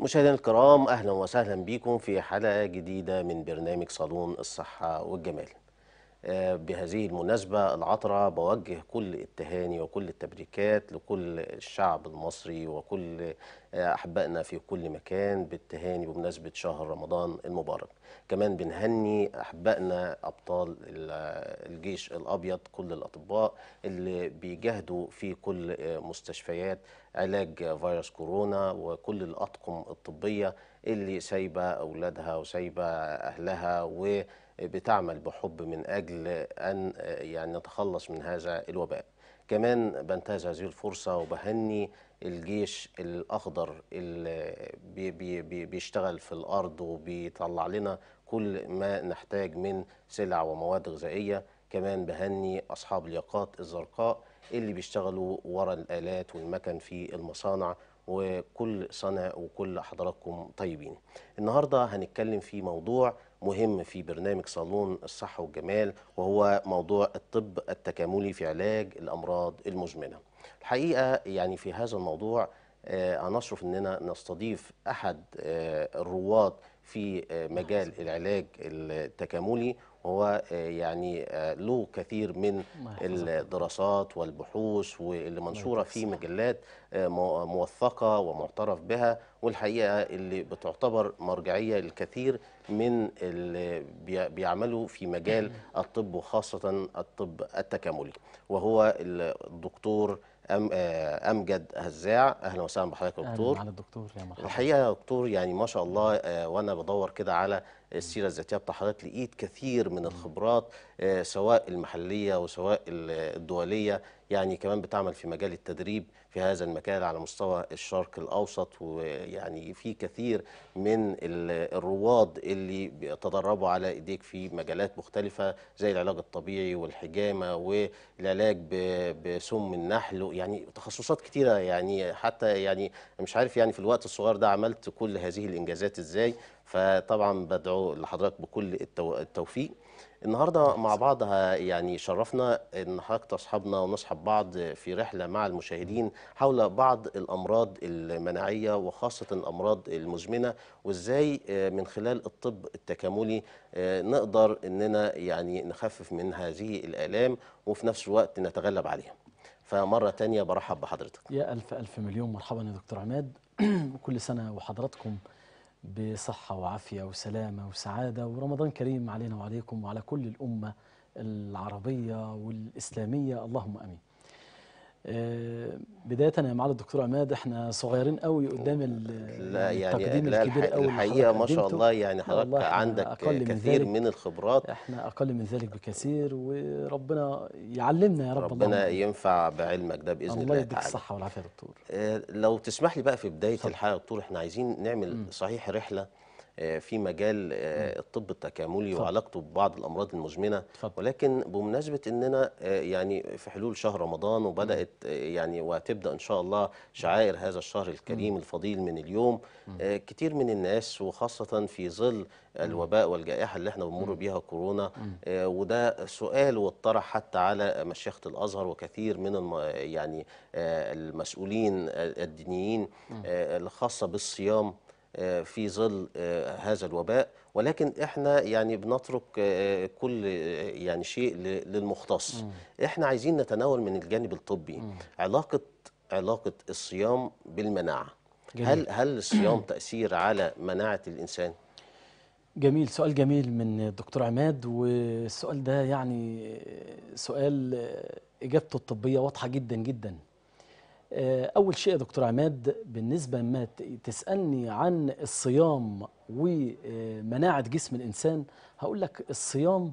مشاهدينا الكرام اهلا وسهلا بكم في حلقه جديده من برنامج صالون الصحه والجمال بهذه المناسبة العطرة بوجه كل التهاني وكل التبريكات لكل الشعب المصري وكل أحبائنا في كل مكان بالتهاني بمناسبة شهر رمضان المبارك كمان بنهني أحبائنا أبطال الجيش الأبيض كل الأطباء اللي بيجاهدوا في كل مستشفيات علاج فيروس كورونا وكل الأطقم الطبية اللي سايبة أولادها وسايبة أهلها و بتعمل بحب من أجل أن يعني نتخلص من هذا الوباء كمان بنتهز هذه الفرصة وبهني الجيش الأخضر اللي بي بي بيشتغل في الأرض وبيطلع لنا كل ما نحتاج من سلع ومواد غذائية كمان بهني أصحاب الياقات الزرقاء اللي بيشتغلوا ورا الآلات والمكن في المصانع وكل سنة وكل حضراتكم طيبين النهاردة هنتكلم في موضوع مهم في برنامج صالون الصحة والجمال وهو موضوع الطب التكاملي في علاج الأمراض المزمنة الحقيقة يعني في هذا الموضوع هنشرف آه، أننا نستضيف أحد آه، الرواد في آه، مجال العلاج التكاملي هو آه، يعني آه، له كثير من الدراسات والبحوث واللي منشوره في مجلات آه، موثقه ومعترف بها والحقيقه اللي بتعتبر مرجعيه للكثير من اللي بيعملوا في مجال الطب وخاصه الطب التكاملي وهو الدكتور امجد هزاع اهلا وسهلا بحضرتك يا دكتور اهلا الدكتور يا مرحبا الحقيقه يا دكتور يعني ما شاء الله وانا بدور كده على السيره الذاتيه بتاع حضرتك لقيت كثير من الخبرات آه، سواء المحليه وسواء الدوليه يعني كمان بتعمل في مجال التدريب في هذا المجال على مستوى الشرق الاوسط ويعني في كثير من الرواد اللي تدربوا على ايديك في مجالات مختلفه زي العلاج الطبيعي والحجامه والعلاج بسم النحل يعني تخصصات كثيره يعني حتى يعني مش عارف يعني في الوقت الصغير ده عملت كل هذه الانجازات ازاي فطبعا بدعو لحضرتك بكل التوفيق النهارده مع بعض يعني شرفنا ان حضرتك تصحبنا ونصحب بعض في رحله مع المشاهدين حول بعض الامراض المناعيه وخاصه الامراض المزمنه وازاي آه، من خلال الطب التكاملي آه، نقدر اننا يعني نخفف من هذه الالام وفي نفس الوقت نتغلب عليها. فمره ثانيه برحب بحضرتك. يا الف الف مليون مرحبا يا دكتور عماد وكل سنه وحضراتكم بصحة وعافية وسلامة وسعادة ورمضان كريم علينا وعليكم وعلى كل الأمة العربية والإسلامية اللهم أمين آه، بدايه يا معالي الدكتور عماد احنا صغيرين قوي قدام لا يعني التقديم لا الكبير قوي الحقيقه ما شاء الله يعني حضرتك عندك أقل كثير من, من الخبرات احنا اقل من ذلك بكثير وربنا يعلمنا يا رب ربنا الله ينفع بعلمك ده باذن الله الله يديك الصحه والعافيه يا دكتور آه، لو تسمح لي بقى في بدايه الحلقه يا دكتور احنا عايزين نعمل صحيح رحله آه، في مجال آه، الطب التكاملي ف... وعلاقته ببعض الامراض المزمنه ولكن بمناسبه اننا آه، يعني في حلول شهر رمضان وبدات يعني وتبدا ان شاء الله شعائر هذا الشهر الكريم م. الفضيل من اليوم م. كتير من الناس وخاصه في ظل الوباء والجائحه اللي احنا بنمر بيها كورونا وده سؤال واتطرح حتى على مشيخه الازهر وكثير من الم... يعني المسؤولين الدينيين الخاصه بالصيام في ظل آه، هذا الوباء ولكن احنا يعني بنترك آه، كل آه، يعني شيء للمختص احنا عايزين نتناول من الجانب الطبي علاقه علاقه الصيام بالمناعه جميل. هل هل الصيام تاثير على مناعه الانسان جميل سؤال جميل من الدكتور عماد والسؤال ده يعني سؤال اجابته الطبيه واضحه جدا جدا آه، أول شيء يا دكتور عماد بالنسبة ما تسألني عن الصيام ومناعة جسم الإنسان هقول لك الصيام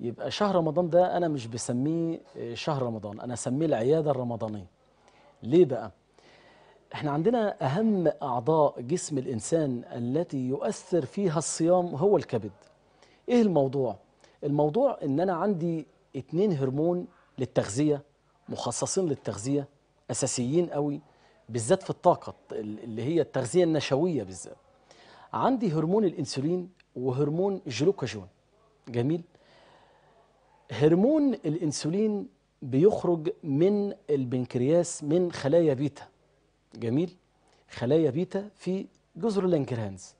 يبقى شهر رمضان ده أنا مش بسميه آه، شهر رمضان أنا أسميه العيادة الرمضانية ليه بقى؟ احنا عندنا أهم أعضاء جسم الإنسان التي يؤثر فيها الصيام هو الكبد إيه الموضوع؟ الموضوع إن أنا عندي اتنين هرمون للتغذية مخصصين للتغذية اساسيين قوي بالذات في الطاقه اللي هي التغذيه النشويه بالذات عندي هرمون الانسولين وهرمون جلوكاجون جميل هرمون الانسولين بيخرج من البنكرياس من خلايا بيتا جميل خلايا بيتا في جزر لانجرهانز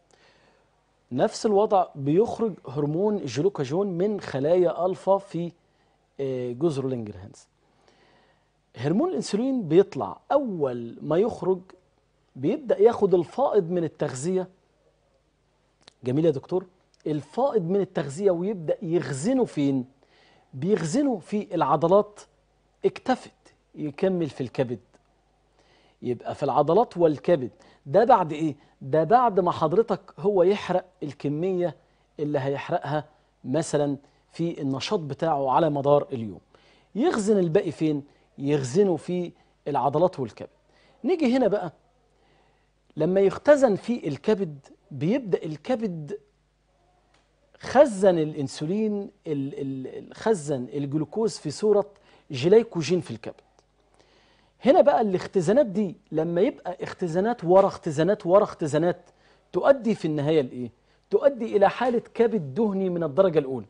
نفس الوضع بيخرج هرمون جلوكاجون من خلايا الفا في آه، جزر الانجرهانز هرمون الانسولين بيطلع اول ما يخرج بيبدا ياخد الفائض من التغذيه جميل يا دكتور الفائض من التغذيه ويبدا يخزنه فين بيخزنه في العضلات اكتفت يكمل في الكبد يبقى في العضلات والكبد ده بعد ايه ده بعد ما حضرتك هو يحرق الكميه اللي هيحرقها مثلا في النشاط بتاعه على مدار اليوم يخزن الباقي فين يخزنوا في العضلات والكبد نيجي هنا بقى لما يختزن في الكبد بيبدأ الكبد خزن الانسولين خزن الجلوكوز في صورة جليكوجين في الكبد هنا بقى الاختزانات دي لما يبقى اختزانات ورا اختزانات ورا اختزانات تؤدي في النهاية لإيه؟ تؤدي إلى حالة كبد دهني من الدرجة الأولى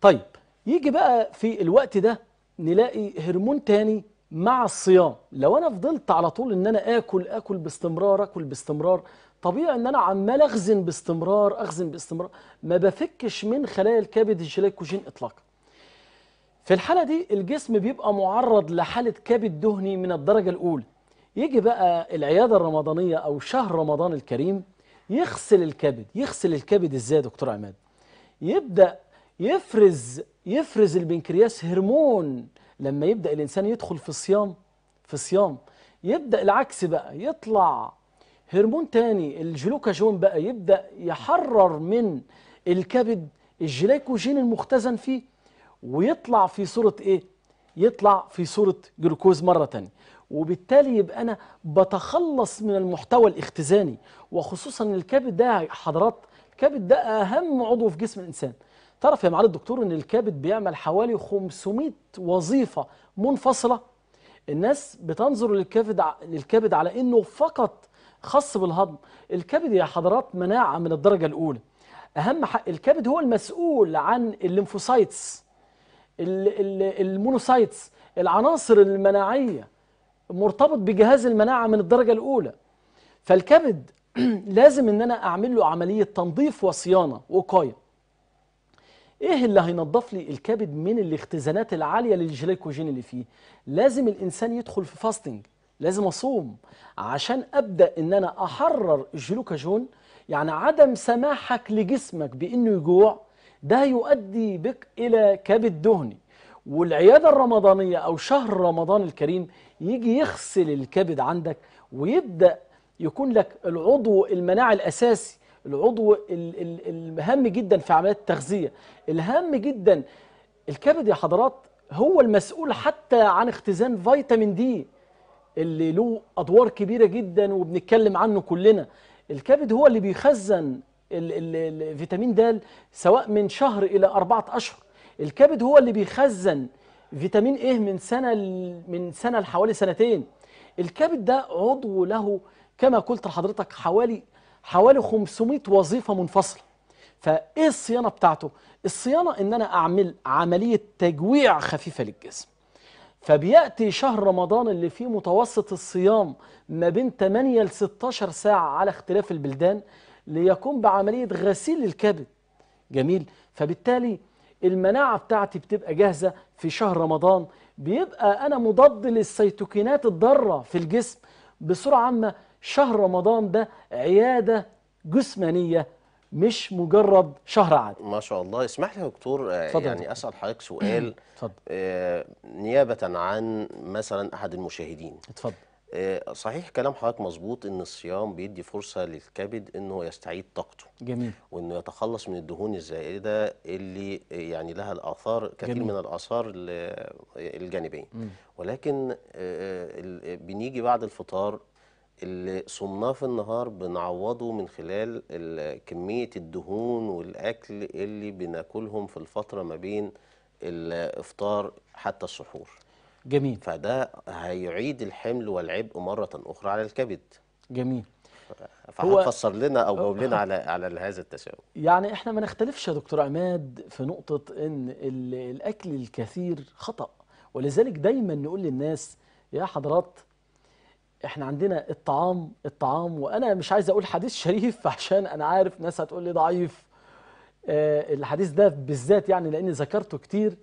طيب يجي بقى في الوقت ده نلاقي هرمون تاني مع الصيام لو انا فضلت على طول ان انا اكل اكل باستمرار اكل باستمرار طبيعي ان انا عمال اخزن باستمرار اخزن باستمرار ما بفكش من خلايا الكبد الجليكوجين اطلاقا في الحالة دي الجسم بيبقى معرض لحالة كبد دهني من الدرجة الأولى يجي بقى العيادة الرمضانية أو شهر رمضان الكريم يغسل الكبد يغسل الكبد إزاي يا دكتور عماد يبدأ يفرز يفرز البنكرياس هرمون لما يبدأ الإنسان يدخل في الصيام في الصيام يبدأ العكس بقى يطلع هرمون تاني الجلوكاجون بقى يبدأ يحرر من الكبد الجلايكوجين المختزن فيه ويطلع في صورة إيه؟ يطلع في صورة جلوكوز مرة تانية وبالتالي يبقى أنا بتخلص من المحتوى الاختزاني وخصوصا الكبد ده حضرات الكبد ده أهم عضو في جسم الإنسان تعرف يا معالي الدكتور ان الكبد بيعمل حوالي 500 وظيفه منفصله الناس بتنظر للكبد للكبد على انه فقط خاص بالهضم الكبد يا حضرات مناعه من الدرجه الاولى اهم حق الكبد هو المسؤول عن الليمفوسايتس المونوسايتس العناصر المناعيه مرتبط بجهاز المناعه من الدرجه الاولى فالكبد لازم ان انا اعمل له عمليه تنظيف وصيانه وقايه ايه اللي هينظف لي الكبد من الاختزانات العاليه للجليكوجين اللي فيه لازم الانسان يدخل في فاستنج لازم اصوم عشان ابدا ان انا احرر الجلوكاجون يعني عدم سماحك لجسمك بانه يجوع ده هيؤدي بك الى كبد دهني والعياده الرمضانيه او شهر رمضان الكريم يجي يغسل الكبد عندك ويبدا يكون لك العضو المناعي الاساسي العضو المهم جدا في عمليات التغذيه الهام جدا الكبد يا حضرات هو المسؤول حتى عن اختزان فيتامين دي اللي له ادوار كبيره جدا وبنتكلم عنه كلنا الكبد هو اللي بيخزن الفيتامين د سواء من شهر الى اربعه اشهر الكبد هو اللي بيخزن فيتامين ايه من سنه من سنه لحوالي سنتين الكبد ده عضو له كما قلت لحضرتك حوالي حوالي 500 وظيفة منفصلة فإيه الصيانة بتاعته؟ الصيانة إن أنا أعمل عملية تجويع خفيفة للجسم فبيأتي شهر رمضان اللي فيه متوسط الصيام ما بين 8 ل 16 ساعة على اختلاف البلدان ليقوم بعملية غسيل الكبد جميل فبالتالي المناعة بتاعتي بتبقى جاهزة في شهر رمضان بيبقى أنا مضاد للسيتوكينات الضارة في الجسم بسرعة عامة شهر رمضان ده عيادة جسمانية مش مجرد شهر عادي ما شاء الله اسمح لي يا دكتور آه، يعني أسأل حضرتك سؤال آه نيابة عن مثلا أحد المشاهدين اتفضل آه صحيح كلام حضرتك مظبوط ان الصيام بيدي فرصه للكبد انه يستعيد طاقته جميل وانه يتخلص من الدهون الزائده اللي يعني لها الاثار كثير جميل. من الاثار الجانبيه ولكن آه, آه، بنيجي بعد الفطار اللي صناف النهار بنعوضه من خلال كمية الدهون والأكل اللي بناكلهم في الفترة ما بين الإفطار حتى السحور جميل فده هيعيد الحمل والعبء مرة أخرى على الكبد جميل فهتفسر لنا او جاوب لنا على على هذا التساؤل يعني احنا ما نختلفش يا دكتور عماد في نقطه ان الاكل الكثير خطا ولذلك دايما نقول للناس يا حضرات احنا عندنا الطعام الطعام وانا مش عايز اقول حديث شريف عشان انا عارف ناس هتقول لي ضعيف آه، الحديث ده بالذات يعني لاني ذكرته كتير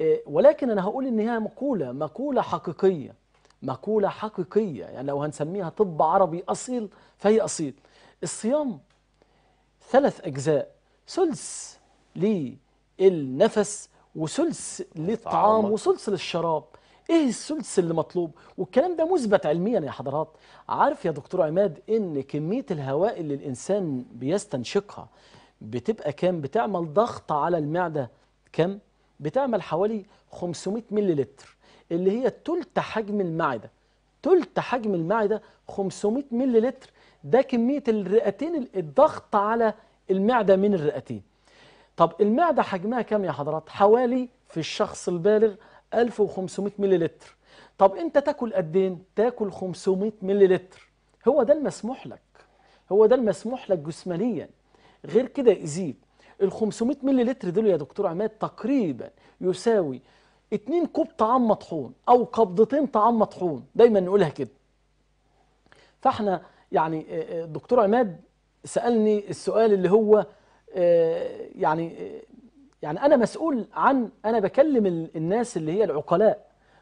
آه، ولكن انا هقول ان هي مقوله مقوله حقيقيه مقوله حقيقيه يعني لو هنسميها طب عربي اصيل فهي اصيل الصيام ثلاث اجزاء ثلث للنفس وثلث للطعام وثلث للشراب ايه الثلث اللي مطلوب والكلام ده مثبت علميا يا حضرات عارف يا دكتور عماد ان كميه الهواء اللي الانسان بيستنشقها بتبقى كام بتعمل ضغط على المعده كام بتعمل حوالي 500 ملل اللي هي تلت حجم المعده تلت حجم المعده 500 ملل ده كميه الرئتين الضغط على المعده من الرئتين طب المعده حجمها كام يا حضرات حوالي في الشخص البالغ 1500 مللتر طب انت تاكل قدين تاكل 500 مللتر هو ده المسموح لك هو ده المسموح لك جسمانيا غير كده يزيد ال 500 مللتر دول يا دكتور عماد تقريبا يساوي 2 كوب طعام مطحون او قبضتين طعام مطحون دايما نقولها كده فاحنا يعني الدكتور آه، آه، عماد سالني السؤال اللي هو آه، يعني يعني أنا مسؤول عن أنا بكلم الناس اللي هي العقلاء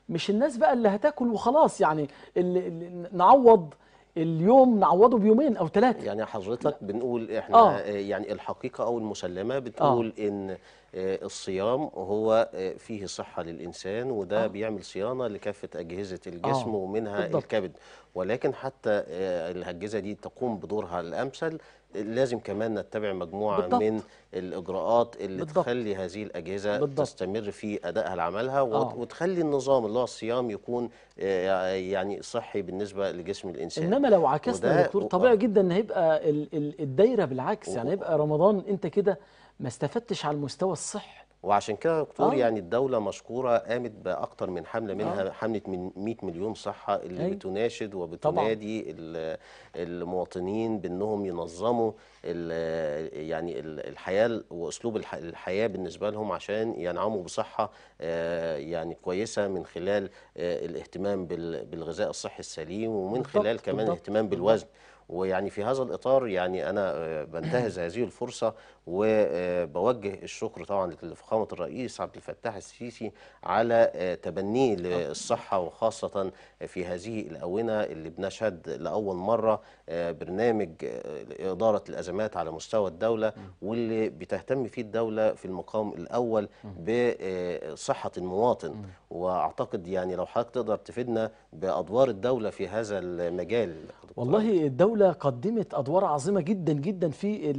مش الناس بقى اللي هتاكل وخلاص يعني اللي اللي نعوض اليوم نعوضه بيومين او ثلاثه يعني حضرتك بنقول احنا آه. يعني الحقيقه او المسلمه بتقول آه. ان آه، الصيام هو آه، فيه صحة للإنسان وده آه. بيعمل صيانة لكافة أجهزة الجسم آه. ومنها بالضبط. الكبد ولكن حتى آه، الأجهزة دي تقوم بدورها الأمثل لازم كمان نتبع مجموعة بالضبط. من الإجراءات اللي بالضبط. تخلي هذه الأجهزة بالضبط. تستمر في أدائها لعملها آه. وتخلي النظام اللي هو الصيام يكون يعني صحي بالنسبة لجسم الإنسان إنما لو عكسنا يا دكتور طبيعي جدا أن هيبقى الدايرة بالعكس يعني هيبقى رمضان أنت كده ما استفدتش على المستوى الصحي وعشان كده يا دكتور آه. يعني الدوله مشكوره قامت باكتر من حمله منها آه. حمله من 100 مليون صحه اللي أي. أيوه. بتناشد وبتنادي المواطنين بانهم ينظموا يعني الحياه واسلوب الحياه بالنسبه لهم عشان ينعموا بصحه آه، يعني كويسه من خلال آه، الاهتمام بالغذاء الصحي السليم ومن بالضبط. خلال كمان بالضبط. الاهتمام بالوزن بالضبط. ويعني في هذا الإطار يعني أنا آه، بنتهز هذه الفرصة وبوجه الشكر طبعا لفخامة الرئيس عبد الفتاح السيسي على آه، تبنيه للصحة وخاصة في هذه الأونة اللي بنشهد لأول مرة آه، برنامج إدارة الأزمات على مستوى الدولة واللي بتهتم فيه الدولة في المقام الأول بصحة المواطن واعتقد يعني لو حضرتك تقدر تفيدنا بادوار الدوله في هذا المجال والله الدوله قدمت ادوار عظيمه جدا جدا في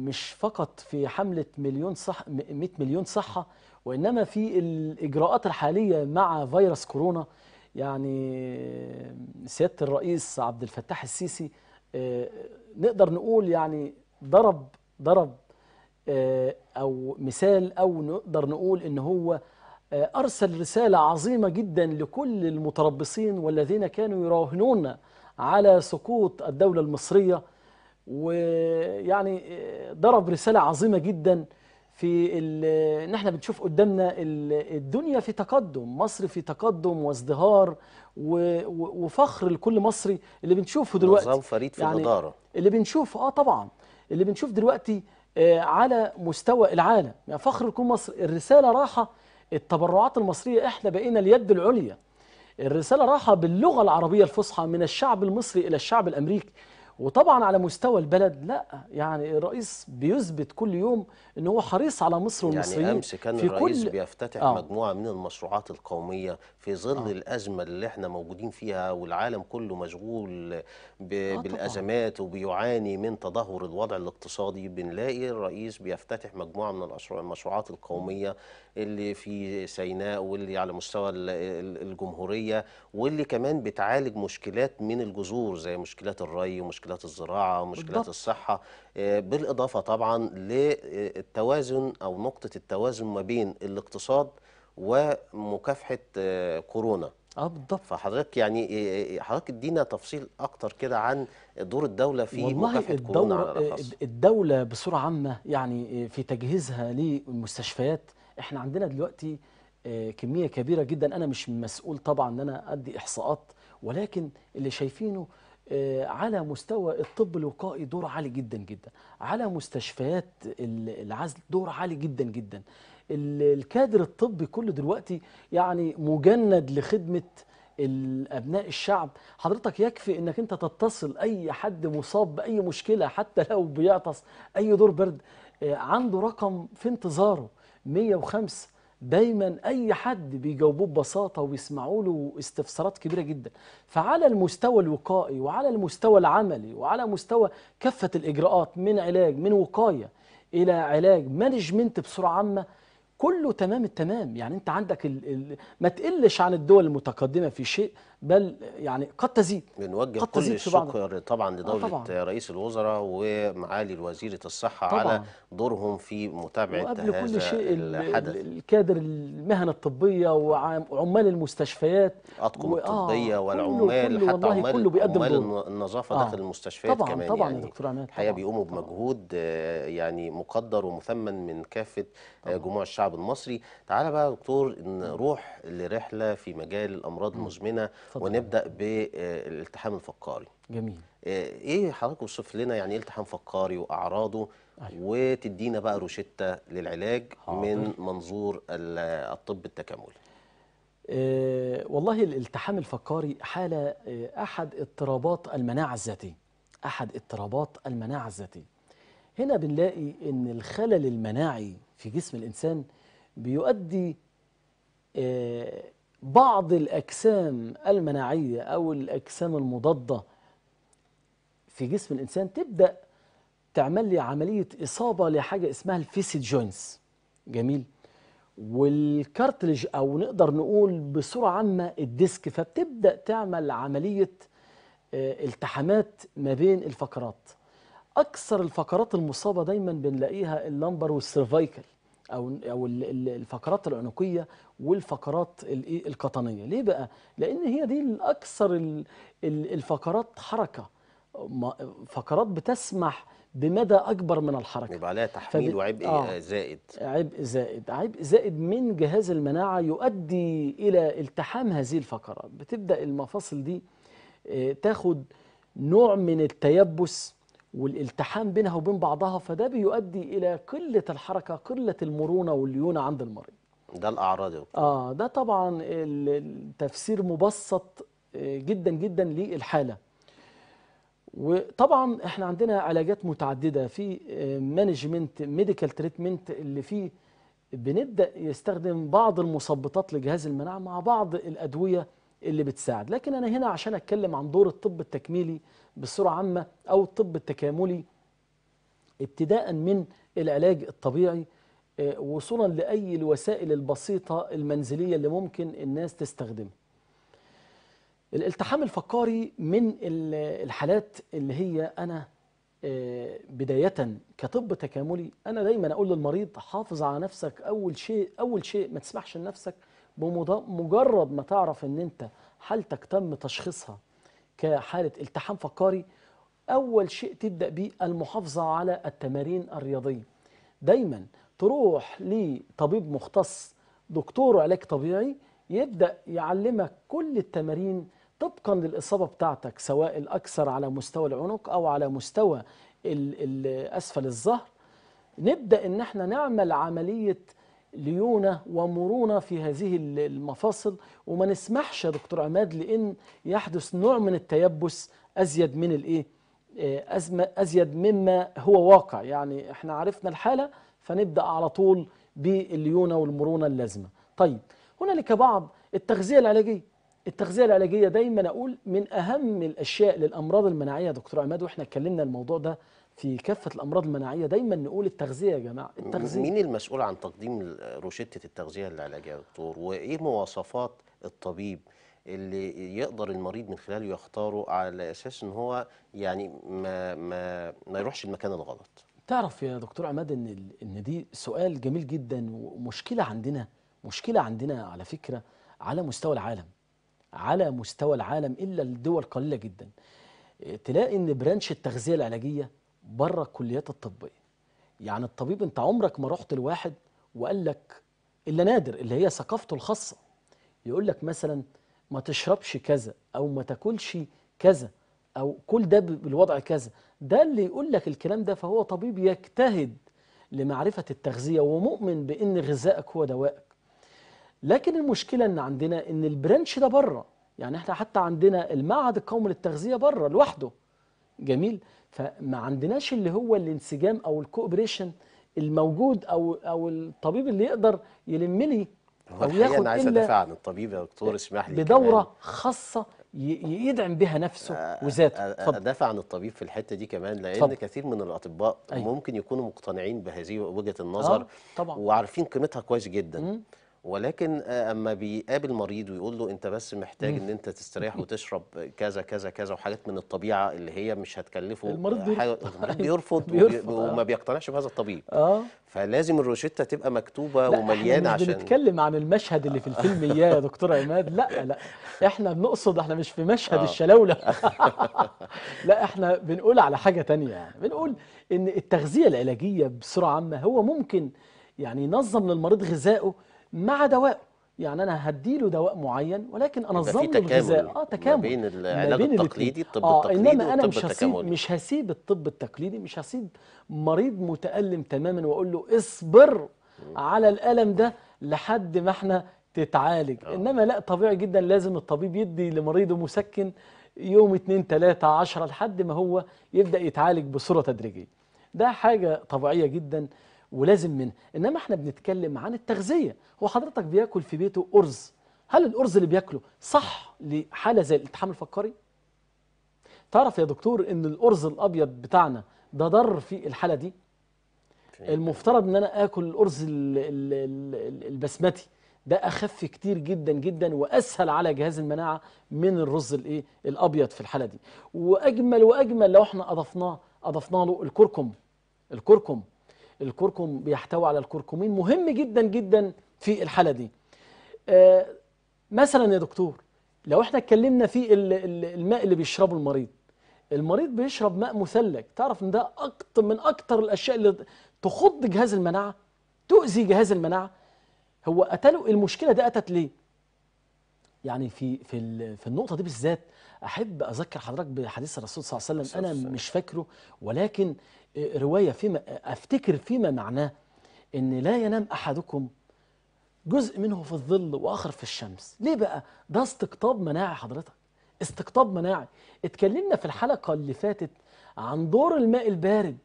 مش فقط في حمله مليون صح 100 مليون صحه وانما في الاجراءات الحاليه مع فيروس كورونا يعني سياده الرئيس عبد الفتاح السيسي آه، نقدر نقول يعني ضرب ضرب آه، او مثال او نقدر نقول ان هو آه، أرسل رسالة عظيمة جدا لكل المتربصين والذين كانوا يراهنون على سقوط الدولة المصرية ويعني آه، ضرب رسالة عظيمة جدا في ان آه، احنا بنشوف قدامنا الدنيا في تقدم مصر في تقدم وازدهار وفخر لكل مصري اللي بنشوفه دلوقتي نظام فريد في يعني الاداره اللي بنشوفه اه طبعا اللي بنشوف دلوقتي على مستوى العالم يعني فخر لكل مصر الرساله راحه التبرعات المصرية احنا بقينا اليد العليا الرسالة راحة باللغة العربية الفصحى من الشعب المصري إلى الشعب الأمريكي وطبعا على مستوى البلد لا يعني الرئيس بيثبت كل يوم ان هو حريص على مصر يعني والمصريين يعني امس كان في الرئيس كل... بيفتتح آه. مجموعه من المشروعات القوميه في ظل آه. الازمه اللي احنا موجودين فيها والعالم كله مشغول ب... آه بالازمات وبيعاني من تدهور الوضع الاقتصادي بنلاقي الرئيس بيفتتح مجموعه من المشروعات القوميه اللي في سيناء واللي على مستوى الجمهوريه واللي كمان بتعالج مشكلات من الجذور زي مشكلات الري ومشكلات مشكلات الزراعه مشكلات بالضبط. الصحه آه، بالاضافه طبعا للتوازن او نقطه التوازن ما بين الاقتصاد ومكافحه آه، كورونا اه بالضبط فحضرتك يعني آه، حضرتك ادينا تفصيل اكتر كده عن دور الدوله في مكافحه كورونا على الدوله بصوره عامه يعني في تجهيزها للمستشفيات احنا عندنا دلوقتي كميه كبيره جدا انا مش مسؤول طبعا ان انا ادي احصاءات ولكن اللي شايفينه آه، على مستوى الطب الوقائي دور عالي جدا جدا على مستشفيات العزل دور عالي جدا جدا الكادر الطبي كله دلوقتي يعني مجند لخدمة الأبناء الشعب حضرتك يكفي أنك أنت تتصل أي حد مصاب بأي مشكلة حتى لو بيعطس أي دور برد آه، عنده رقم في انتظاره 105 دايما اي حد بيجاوبوه ببساطه ويسمعوا له استفسارات كبيره جدا فعلى المستوى الوقائي وعلى المستوى العملي وعلى مستوى كافه الاجراءات من علاج من وقايه الى علاج مانجمنت بصوره عامه كله تمام التمام يعني انت عندك ما تقلش عن الدول المتقدمه في شيء بل يعني قد تزيد بنوجه قد كل تزيد الشكر طبعا آه، لدولة آه طبعا. رئيس الوزراء ومعالي وزيرة الصحة طبعا. على دورهم في متابعة وقبل هذا كل شيء الحدث الكادر المهن الطبية وعمال المستشفيات أطقم آه، الطبية آه والعمال كله حتى عمال, كله بيقدم عمال النظافة آه داخل المستشفيات طبعا كمان طبعا يعني دكتور عماد الحقيقة بيقوموا بمجهود آه، يعني مقدر ومثمن من كافة طبعا. جموع الشعب المصري تعالى بقى يا دكتور نروح لرحلة في مجال الأمراض المزمنة ونبدا بالالتحام آه، الفقاري جميل آه، ايه حضرتك وصف لنا يعني ايه التحام فقاري واعراضه أيوة. وتدينا بقى روشته للعلاج حاضر. من منظور الطب التكاملي أه والله الالتحام الفقاري حاله آه، احد اضطرابات المناعه الذاتيه احد اضطرابات المناعه الذاتيه هنا بنلاقي ان الخلل المناعي في جسم الانسان بيؤدي بعض الأجسام المناعية أو الأجسام المضادة في جسم الإنسان تبدأ تعمل لي عملية إصابة لحاجة اسمها الفيسي جوينز جميل والكارتلج أو نقدر نقول بصورة عامة الديسك فبتبدأ تعمل عملية آه، التحامات ما بين الفقرات أكثر الفقرات المصابة دايما بنلاقيها اللمبر والسيرفايكل او او الفقرات العنقيه والفقرات إيه، القطنيه ليه بقى لان هي دي الاكثر الفقرات حركه فقرات بتسمح بمدى اكبر من الحركه بيبقى عليها تحميل فب... وعبء آه. زائد عبء زائد عبء زائد من جهاز المناعه يؤدي الى التحام هذه الفقرات بتبدا المفاصل دي آه، تاخد نوع من التيبس والالتحام بينها وبين بعضها فده بيؤدي الى قله الحركه قله المرونه والليونه عند المريض ده الاعراض اه ده طبعا التفسير مبسط آه، جدا جدا للحاله وطبعا احنا عندنا علاجات متعدده في مانجمنت ميديكال تريتمنت اللي فيه بنبدا يستخدم بعض المثبطات لجهاز المناعه مع بعض الادويه اللي بتساعد لكن أنا هنا عشان أتكلم عن دور الطب التكميلي بصورة عامة أو الطب التكاملي ابتداء من العلاج الطبيعي آه، وصولا لأي الوسائل البسيطة المنزلية اللي ممكن الناس تستخدمها الالتحام الفقاري من الحالات اللي هي أنا آه، بداية كطب تكاملي أنا دايما أقول للمريض حافظ على نفسك أول شيء أول شيء ما تسمحش لنفسك بمجرد ما تعرف ان انت حالتك تم تشخيصها كحالة التحام فقاري أول شيء تبدأ بيه المحافظة على التمارين الرياضية دايما تروح لطبيب مختص دكتور علاج طبيعي يبدأ يعلمك كل التمارين طبقا للإصابة بتاعتك سواء الأكثر على مستوى العنق أو على مستوى أسفل الظهر نبدأ إن احنا نعمل عملية ليونة ومرونة في هذه المفاصل وما نسمحش يا دكتور عماد لأن يحدث نوع من التيبس أزيد من الإيه؟ آه، أزيد مما هو واقع يعني احنا عرفنا الحالة فنبدأ على طول بالليونة والمرونة اللازمة طيب هنالك بعض التغذية العلاجية التغذية العلاجية دايما أقول من أهم الأشياء للأمراض المناعية دكتور عماد وإحنا اتكلمنا الموضوع ده في كافه الامراض المناعيه دايما نقول التغذيه يا جماعه التغذيه مين المسؤول عن تقديم روشته التغذيه العلاجيه يا دكتور وايه مواصفات الطبيب اللي يقدر المريض من خلاله يختاره على اساس ان هو يعني ما ما ما يروحش المكان الغلط تعرف يا دكتور عماد ان ان دي سؤال جميل جدا ومشكله عندنا مشكله عندنا على فكره على مستوى العالم على مستوى العالم الا الدول قليله جدا تلاقي ان برانش التغذيه العلاجيه بره الكليات الطبيه يعني الطبيب انت عمرك ما رحت لواحد وقال لك الا نادر اللي هي ثقافته الخاصه يقول لك مثلا ما تشربش كذا او ما تاكلش كذا او كل ده بالوضع كذا ده اللي يقول لك الكلام ده فهو طبيب يجتهد لمعرفه التغذيه ومؤمن بان غذائك هو دوائك لكن المشكله ان عندنا ان البرانش ده بره يعني احنا حتى عندنا المعهد القومي للتغذيه بره لوحده جميل فما عندناش اللي هو الانسجام او الكوبريشن الموجود او او الطبيب اللي يقدر يلم لي او ياخد انا عايز ادافع عن الطبيب يا دكتور آه، اسمح لي بدوره كمان. خاصه يدعم بها نفسه آه، وذاته آه، ادافع عن الطبيب في الحته دي كمان لان فضل. كثير من الاطباء أيوه. ممكن يكونوا مقتنعين بهذه وجهه النظر آه. طبعا. وعارفين قيمتها كويس جدا مم. ولكن آه، اما بيقابل مريض ويقول له انت بس محتاج ان انت تستريح وتشرب كذا كذا كذا وحاجات من الطبيعه اللي هي مش هتكلفه المريض بيرفض, وما آه. بيقتنعش بهذا الطبيب اه فلازم الروشته تبقى مكتوبه ومليانه عشان احنا بنتكلم عن المشهد اللي في الفيلم يا دكتور عماد لا لا احنا بنقصد احنا مش في مشهد آه. الشلوله لا احنا بنقول على حاجه تانية يعني بنقول ان التغذيه العلاجيه بصوره عامه هو ممكن يعني ينظم للمريض غذائه مع دوائه يعني انا هديله دواء معين ولكن انظم له الغذاء اه تكامل ما بين العلاج ما بين التقليدي الطب آه التقليدي انما انا مش هسيب مش هسيب الطب التقليدي مش هسيب مريض متالم تماما واقول له اصبر م. على الالم ده لحد ما احنا تتعالج آه. انما لا طبيعي جدا لازم الطبيب يدي لمريضه مسكن يوم 2 3 10 لحد ما هو يبدا يتعالج بصوره تدريجيه ده حاجه طبيعيه جدا ولازم منها انما احنا بنتكلم عن التغذيه هو حضرتك بياكل في بيته ارز هل الارز اللي بياكله صح لحاله زي الالتحام الفقري تعرف يا دكتور ان الارز الابيض بتاعنا ده ضر في الحاله دي المفترض ان انا اكل الارز البسمتي ده اخف كتير جدا جدا واسهل على جهاز المناعه من الرز الايه الابيض في الحاله دي واجمل واجمل لو احنا اضفناه اضفنا له الكركم الكركم الكركم بيحتوي على الكركمين مهم جدا جدا في الحالة دي آه، مثلا يا دكتور لو احنا اتكلمنا في الماء اللي بيشربه المريض المريض بيشرب ماء مثلج تعرف ان ده أكتر من اكتر الاشياء اللي تخض جهاز المناعه تؤذي جهاز المناعه هو قتله المشكله دي اتت ليه يعني في في في النقطه دي بالذات احب اذكر حضرتك بحديث الرسول صلى الله عليه وسلم انا مش فاكره ولكن رواية فيما أفتكر فيما معناه إن لا ينام أحدكم جزء منه في الظل وآخر في الشمس ليه بقى؟ ده استقطاب مناعي حضرتك استقطاب مناعي اتكلمنا في الحلقة اللي فاتت عن دور الماء البارد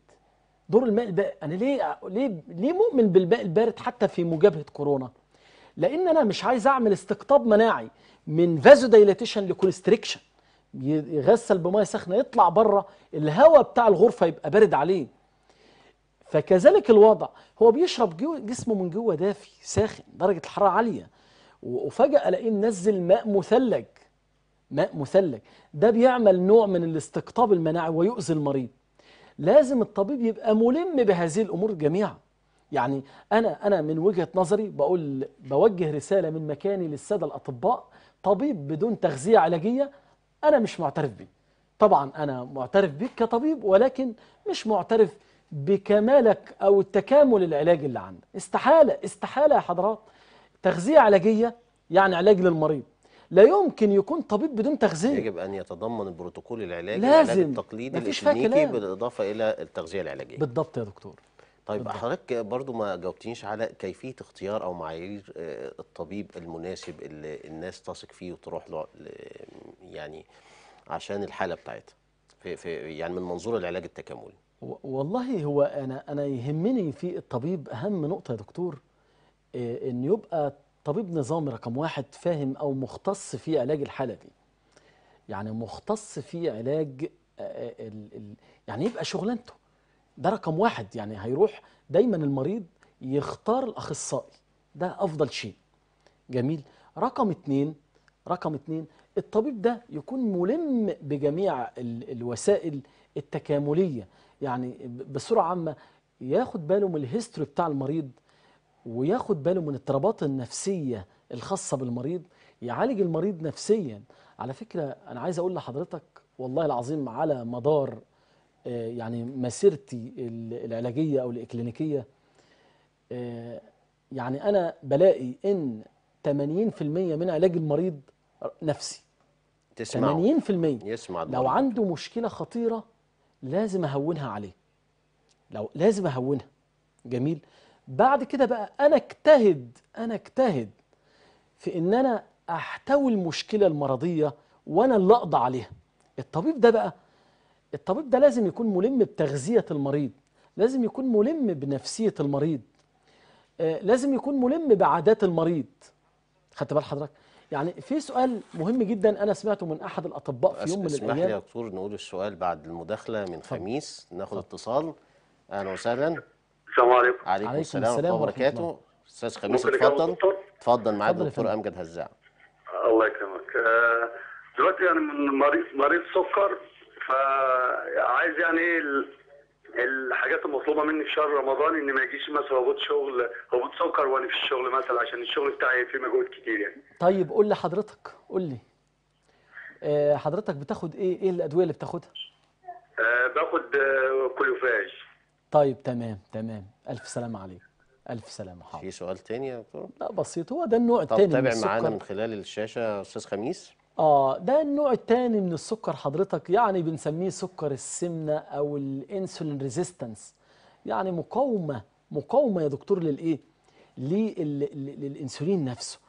دور الماء البارد أنا ليه, ليه, ليه مؤمن بالماء البارد حتى في مجابهة كورونا؟ لأن أنا مش عايز أعمل استقطاب مناعي من فازو ديلاتيشن لكونستريكشن يغسل بميه سخنه يطلع بره الهواء بتاع الغرفه يبقى بارد عليه فكذلك الوضع هو بيشرب جسمه من جوه دافي ساخن درجه الحراره عاليه وفجاه الاقيه منزل ماء مثلج ماء مثلج ده بيعمل نوع من الاستقطاب المناعي ويؤذي المريض لازم الطبيب يبقى ملم بهذه الامور جميعا يعني انا انا من وجهه نظري بقول بوجه رساله من مكاني للساده الاطباء طبيب بدون تغذيه علاجيه أنا مش معترف بيه طبعا أنا معترف بيك كطبيب ولكن مش معترف بكمالك أو التكامل العلاجي اللي عندك استحالة استحالة يا حضرات تغذية علاجية يعني علاج للمريض لا يمكن يكون طبيب بدون تغذية يجب أن يتضمن البروتوكول العلاجي لازم العلاج التقليدي الكلينيكي بالإضافة إلى التغذية العلاجية بالضبط يا دكتور طيب حضرتك برضو ما جاوبتنيش على كيفيه اختيار او معايير آه، الطبيب المناسب اللي الناس تثق فيه وتروح له يعني عشان الحاله بتاعتها في في يعني من منظور العلاج التكاملي والله هو انا انا يهمني في الطبيب اهم نقطه يا دكتور آه، ان يبقى طبيب نظام رقم واحد فاهم او مختص في علاج الحاله دي يعني مختص في علاج آه، يعني يبقى شغلانته ده رقم واحد يعني هيروح دايما المريض يختار الاخصائي ده افضل شيء جميل رقم اتنين رقم اتنين الطبيب ده يكون ملم بجميع الوسائل التكاملية يعني بصورة عامة ياخد باله من الهيستوري بتاع المريض وياخد باله من الاضطرابات النفسية الخاصة بالمريض يعالج المريض نفسيا على فكرة أنا عايز أقول لحضرتك والله العظيم على مدار آه، يعني مسيرتي العلاجيه او الاكلينيكيه آه، يعني انا بلاقي ان 80% من علاج المريض نفسي تسمعه 80% يسمع لو عنده مشكله خطيره لازم اهونها عليه لو لازم اهونها جميل بعد كده بقى انا اجتهد انا اجتهد في ان انا احتوي المشكله المرضيه وانا اللي اقضى عليها الطبيب ده بقى الطبيب ده لازم يكون ملم بتغذية المريض لازم يكون ملم بنفسية المريض آه، لازم يكون ملم بعادات المريض خدت بال حضرتك يعني في سؤال مهم جدا انا سمعته من احد الاطباء في يوم من الايام اسمح لي يا دكتور نقول السؤال بعد المداخله من خميس ناخد طب. اتصال اهلا وسهلا السلام عليكم عليكم السلام ورحمه الله وبركاته استاذ خميس اتفضل اتفضل معايا الدكتور امجد هزاع الله يكرمك آه، دلوقتي يعني من مريض مريض سكر فعايز يعني الحاجات المطلوبه مني في شهر رمضان ان ما يجيش مثلا هبوط شغل هبوط سكر وانا في الشغل مثلا عشان الشغل بتاعي فيه مجهود كتير يعني طيب قول لي حضرتك قول لي آه، حضرتك بتاخد ايه ايه الادويه اللي بتاخدها آه باخد آه، كلوفاج طيب تمام تمام الف سلامه عليك الف سلامه حاضر في سؤال تاني يا دكتور لا بسيط هو ده النوع التاني طب تابع معانا من خلال الشاشه استاذ خميس اه ده النوع الثاني من السكر حضرتك يعني بنسميه سكر السمنه او الانسولين ريزيستنس يعني مقاومه مقاومه يا دكتور للايه للانسولين نفسه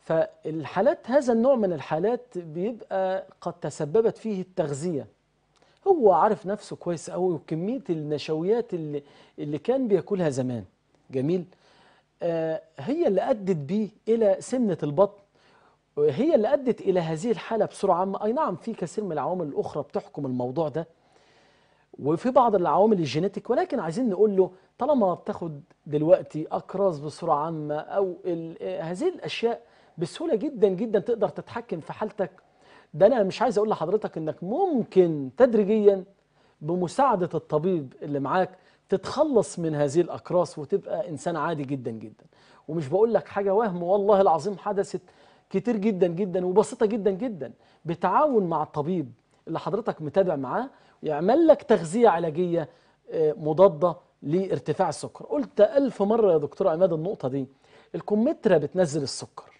فالحالات هذا النوع من الحالات بيبقى قد تسببت فيه التغذيه هو عارف نفسه كويس قوي وكميه النشويات اللي اللي كان بياكلها زمان جميل آه هي اللي ادت بيه الى سمنه البطن هي اللي أدت إلى هذه الحالة بسرعة عامة أي نعم في كثير من العوامل الأخرى بتحكم الموضوع ده وفي بعض العوامل الجينيتك ولكن عايزين نقول له طالما بتاخد دلوقتي أقراص بسرعة عامة أو آه، هذه الأشياء بسهولة جدا جدا تقدر تتحكم في حالتك ده أنا مش عايز أقول لحضرتك إنك ممكن تدريجيا بمساعدة الطبيب اللي معاك تتخلص من هذه الأقراص وتبقى إنسان عادي جدا جدا ومش بقول لك حاجة وهم والله العظيم حدثت كتير جدا جدا وبسيطه جدا جدا بتعاون مع الطبيب اللي حضرتك متابع معاه يعمل لك تغذيه علاجيه آه، مضاده لارتفاع السكر قلت ألف مره يا دكتور عماد النقطه دي الكمثرى بتنزل السكر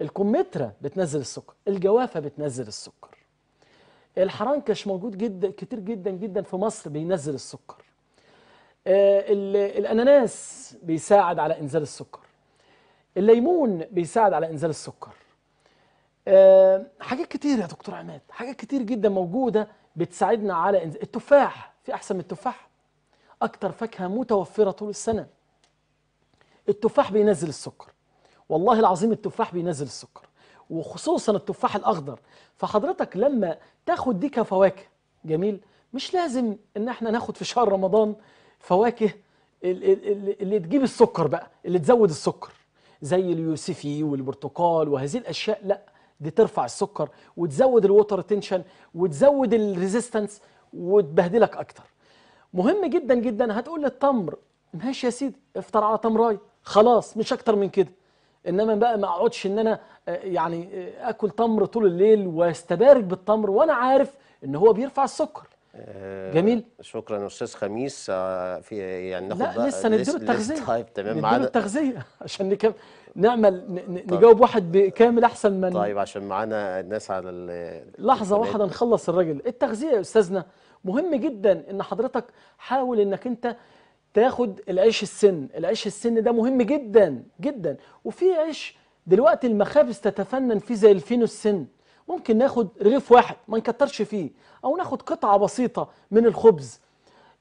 الكمثرى بتنزل السكر الجوافه بتنزل السكر الحرنكش موجود جدا كتير جدا جدا في مصر بينزل السكر آه، الاناناس بيساعد على انزال السكر الليمون بيساعد على انزال السكر آه، حاجات كتير يا دكتور عماد حاجات كتير جدا موجوده بتساعدنا على انزال التفاح في احسن من التفاح اكتر فاكهه متوفره طول السنه التفاح بينزل السكر والله العظيم التفاح بينزل السكر وخصوصا التفاح الاخضر فحضرتك لما تاخد دي كفواكه جميل مش لازم ان احنا ناخد في شهر رمضان فواكه اللي تجيب السكر بقى اللي تزود السكر زي اليوسفي والبرتقال وهذه الاشياء لا دي ترفع السكر وتزود الووتر تنشن وتزود الريزيستنس وتبهدلك اكتر مهم جدا جدا هتقول للتمر ماشي يا سيدي افطر على تمراي خلاص مش اكتر من كده انما بقى ما اقعدش ان انا آه، يعني آه، اكل تمر طول الليل واستبارك بالتمر وانا عارف ان هو بيرفع السكر آه، جميل شكرا استاذ خميس آه، في يعني ناخد لا لسه نديله التغذيه طيب تمام معانا التغذيه عشان نكمل نعمل طيب. نجاوب واحد بكامل احسن من طيب عشان معانا الناس على ال... لحظه واحده نخلص الراجل التغذيه يا استاذنا مهم جدا ان حضرتك حاول انك انت تاخد العيش السن العيش السن ده مهم جدا جدا وفي عيش دلوقتي المخابز تتفنن فيه زي الفينو السن ممكن ناخد رغيف واحد ما نكترش فيه او ناخد قطعه بسيطه من الخبز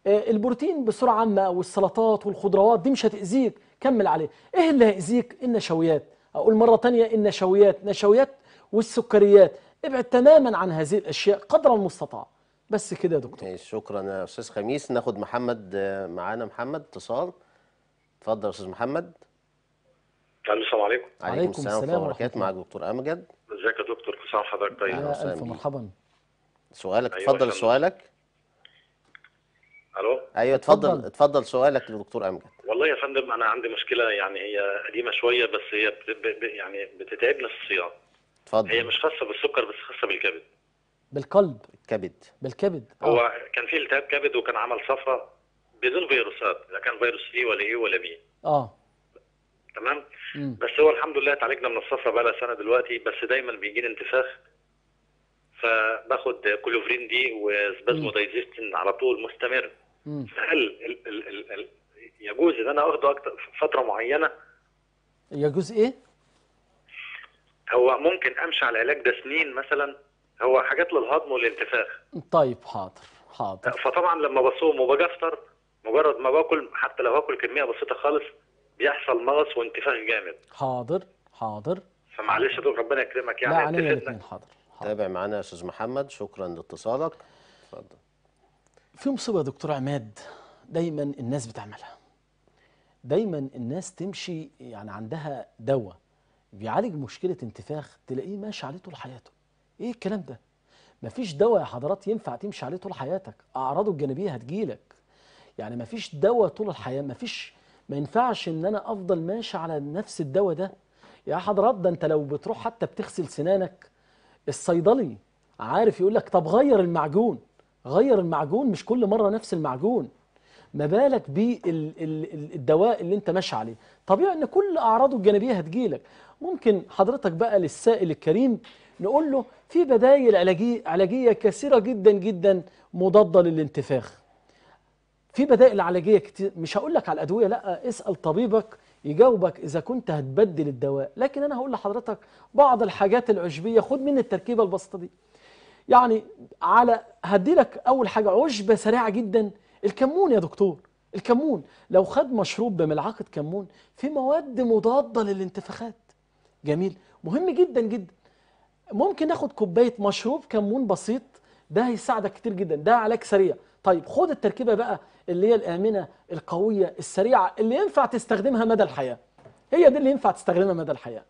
آه، البروتين بصوره عامه والسلطات والخضروات دي مش هتاذيك كمل عليه ايه اللي هيأذيك النشويات اقول مره تانية النشويات نشويات والسكريات ابعد تماما عن هذه الاشياء قدر المستطاع بس كده يا دكتور شكرا يا استاذ خميس ناخد محمد آه، معانا محمد اتصال اتفضل يا استاذ محمد السلام عليكم عليكم السلام ورحمه الله وبركاته معاك دكتور امجد ازيك يا دكتور صباح حضرتك طيب ألف مرحبا سؤالك أيوة اتفضل سؤالك الو ايوه اتفضل اتفضل سؤالك للدكتور امجد والله يا فندم انا عندي مشكله يعني هي قديمه شويه بس هي بت... ب... يعني بتتعبنا في الصيام اتفضل هي مش خاصه بالسكر بس خاصه بالكبد بالقلب الكبد بالكبد آه. هو كان في التهاب كبد وكان عمل صفرة بدون فيروسات اذا كان فيروس ايه ولا ايه ولا بي اه تمام مم. بس هو الحمد لله اتعالجنا من الصفرة بقى لها سنه دلوقتي بس دايما بيجي لي انتفاخ فباخد كلوفرين دي وسبازمو وسبازمودايزيستين على طول مستمر هل ال ال ال ال يجوز ان انا اخده اكتر فتره معينه يجوز ايه؟ هو ممكن امشي على العلاج ده سنين مثلا هو حاجات للهضم والانتفاخ طيب حاضر حاضر فطبعا لما بصوم وبجفطر مجرد ما باكل حتى لو باكل كميه بسيطه خالص بيحصل مغص وانتفاخ جامد حاضر حاضر فمعلش يا ربنا يكرمك يعني لا علينا الاثنين حاضر تابع معانا يا استاذ محمد شكرا لاتصالك اتفضل في مصيبه يا دكتور عماد دايما الناس بتعملها دايما الناس تمشي يعني عندها دواء بيعالج مشكله انتفاخ تلاقيه ماشي عليه طول حياته ايه الكلام ده مفيش دواء يا حضرات ينفع تمشي عليه طول حياتك اعراضه الجانبيه هتجيلك يعني مفيش دواء طول الحياه مفيش ما ينفعش ان انا افضل ماشي على نفس الدواء ده يا حضرات ده انت لو بتروح حتى بتغسل سنانك الصيدلي عارف يقول لك طب غير المعجون غير المعجون مش كل مره نفس المعجون ما بالك بالدواء اللي انت ماشي عليه طبيعي ان كل اعراضه الجانبيه هتجيلك ممكن حضرتك بقى للسائل الكريم نقول له في بدايل علاجيه علاجيه كثيره جدا جدا مضاده للانتفاخ في بدائل علاجيه كتير مش هقول لك على الادويه لا اسال طبيبك يجاوبك اذا كنت هتبدل الدواء لكن انا هقول لحضرتك بعض الحاجات العشبيه خد من التركيبه البسيطه دي يعني على هدي لك اول حاجه عشبه سريعه جدا الكمون يا دكتور الكمون لو خد مشروب بملعقه كمون في مواد مضاده للانتفاخات جميل مهم جدا جدا ممكن ناخد كوبايه مشروب كمون بسيط ده هيساعدك كتير جدا ده علاج سريع طيب خد التركيبة بقى اللي هي الآمنة القوية السريعة اللي ينفع تستخدمها مدى الحياة هي دي اللي ينفع تستخدمها مدى الحياة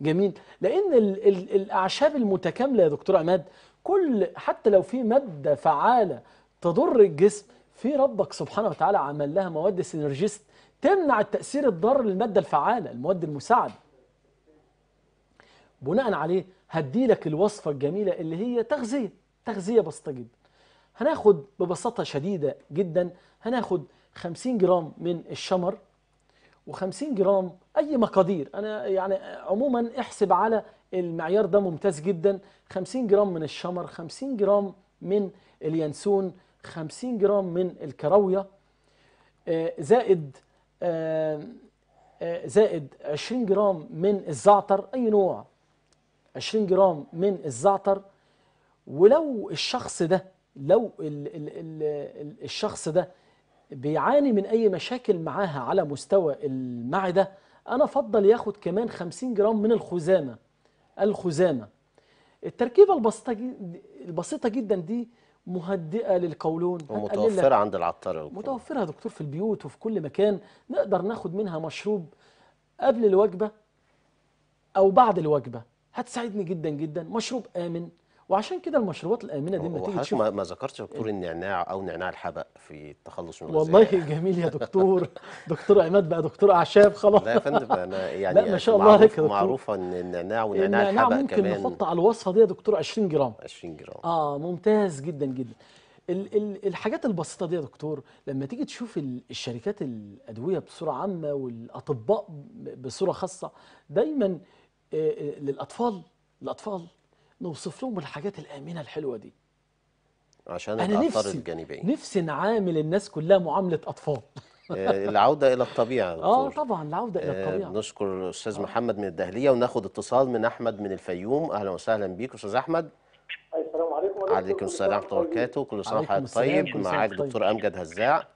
جميل لأن الـ الـ الأعشاب المتكاملة يا دكتور عماد كل حتى لو في مادة فعالة تضر الجسم في ربك سبحانه وتعالى عمل لها مواد سينرجيست تمنع التأثير الضار للمادة الفعالة المواد المساعدة بناء عليه هدي لك الوصفة الجميلة اللي هي تغذية تغذية بسيطة جدا هناخد ببساطة شديدة جدا هناخد 50 جرام من الشمر و50 جرام أي مقادير أنا يعني عموما احسب على المعيار ده ممتاز جدا 50 جرام من الشمر 50 جرام من اليانسون 50 جرام من الكراوية آه، زائد آه، آه، زائد 20 جرام من الزعتر أي نوع 20 جرام من الزعتر ولو الشخص ده لو الـ الـ الـ الشخص ده بيعاني من أي مشاكل معاها على مستوى المعدة أنا أفضل ياخد كمان 50 جرام من الخزامة الخزامة التركيبة البسيطة البسيطة جدا دي مهدئة للقولون ومتوفرة عند العطار متوفرة يا دكتور في البيوت وفي كل مكان نقدر ناخد منها مشروب قبل الوجبة أو بعد الوجبة هتساعدني جدا جدا مشروب آمن وعشان كده المشروبات الامنه دي ما تيجي تشوف ما ذكرتش يا دكتور النعناع او نعناع الحبق في التخلص من والله جميل يا دكتور دكتور عماد بقى دكتور اعشاب خلاص لا يا فندم انا يعني لا ما شاء الله عليك دكتور معروفه ان النعناع ونعناع الحبق كمان ممكن نحط على الوصفه دي يا دكتور 20 جرام 20 جرام اه ممتاز جدا جدا ال ال الحاجات البسيطه دي يا دكتور لما تيجي تشوف الشركات الادويه بصوره عامه والاطباء بصوره خاصه دايما آه، آه، للاطفال الاطفال نوصف لهم الحاجات الآمنة الحلوة دي عشان أنا نفسي الجانبيه نفسي نعامل الناس كلها معاملة أطفال آه، العودة إلى الطبيعة آه طبعا العودة إلى آه، الطبيعة نشكر أستاذ آه. محمد من الدهلية وناخد اتصال من أحمد من الفيوم أهلا وسهلا بيك أستاذ أحمد السلام عليكم عليكم السلام ورحمة الله وبركاته كل سنة وحضرتك طيب معاك دكتور أمجد هزاع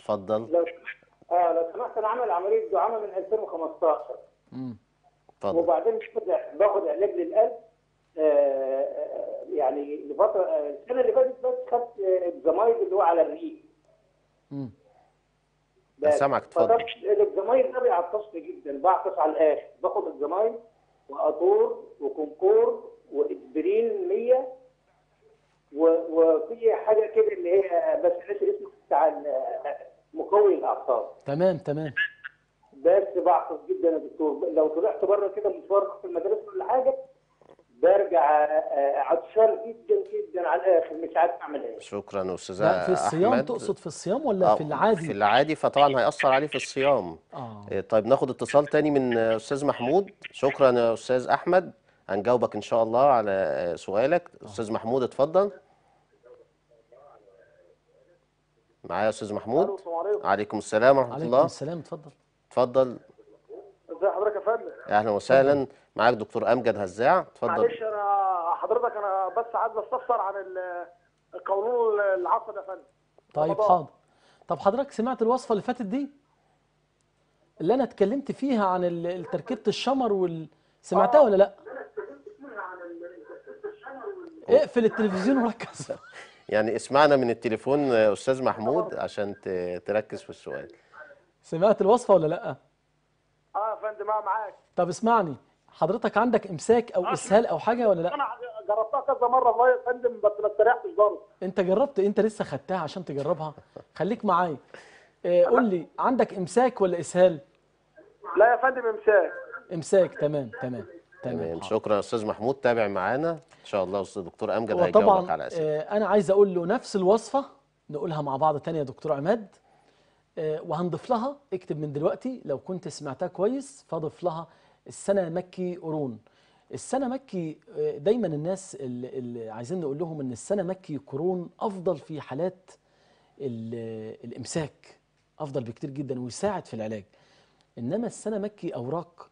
اتفضل لو آه لو سمحت أنا عامل عملية دعامة من 2015 امم اتفضل وبعدين باخد علاج للقلب آه، يعني لفتره السنه اللي فاتت بس خدت الزمايل اللي هو على الريق امم سامعك اتفضل الزمايل ده بيعطشني جدا بعطش على الاخر باخد الزمايل واطور وكونكور واسبرين 100 وفي حاجه كده اللي هي بس ناسي اسمه بتاع مقوي الاعصاب تمام تمام بس بعطف جدا يا دكتور لو طلعت بره كده مشوار في المدرسه ولا حاجه برجع آه، آه، عطشان جدا جدا على الاخر مش عارف اعمل ايه شكرا استاذ لا في الصيام أحمد. تقصد في الصيام ولا آه في العادي في العادي فطبعا هيأثر عليه في الصيام آه. آه، طيب ناخد اتصال تاني من استاذ محمود شكرا يا استاذ احمد هنجاوبك ان شاء الله على سؤالك آه. استاذ محمود اتفضل معايا يا استاذ محمود عليكم السلام ورحمه الله عليكم السلام اتفضل اتفضل ازي حضرتك يا فندم اهلا وسهلا معاك دكتور امجد هزاع اتفضل معلش انا حضرتك انا بس عايز استفسر عن القانون العقد يا فندم طيب حاضر طب حضرتك سمعت الوصفه اللي فاتت دي اللي انا اتكلمت فيها عن تركيبه الشمر وال سمعتها آه. ولا لا اقفل التلفزيون وركز يعني اسمعنا من التليفون استاذ محمود آه. عشان تركز في السؤال سمعت الوصفه ولا لا اه يا فندم آه، معاك طب اسمعني حضرتك عندك امساك او اسهال او حاجه ولا لا انا جربتها كذا مره والله يا فندم بس ما استريحتش برضه انت جربت انت لسه خدتها عشان تجربها خليك معايا آه قول لي عندك امساك ولا اسهال لا يا فندم امساك امساك تمام تمام تمام شكرا يا استاذ محمود تابع معانا ان شاء الله استاذ دكتور امجد هيجاوبك على اسئله آه، انا عايز اقول له نفس الوصفه نقولها مع بعض تاني يا دكتور عماد آه، وهنضيف لها اكتب من دلوقتي لو كنت سمعتها كويس فاضف لها السنة مكي قرون السنة مكي آه، دايما الناس اللي عايزين نقول لهم ان السنة مكي قرون افضل في حالات الامساك افضل بكتير جدا ويساعد في العلاج انما السنة مكي اوراق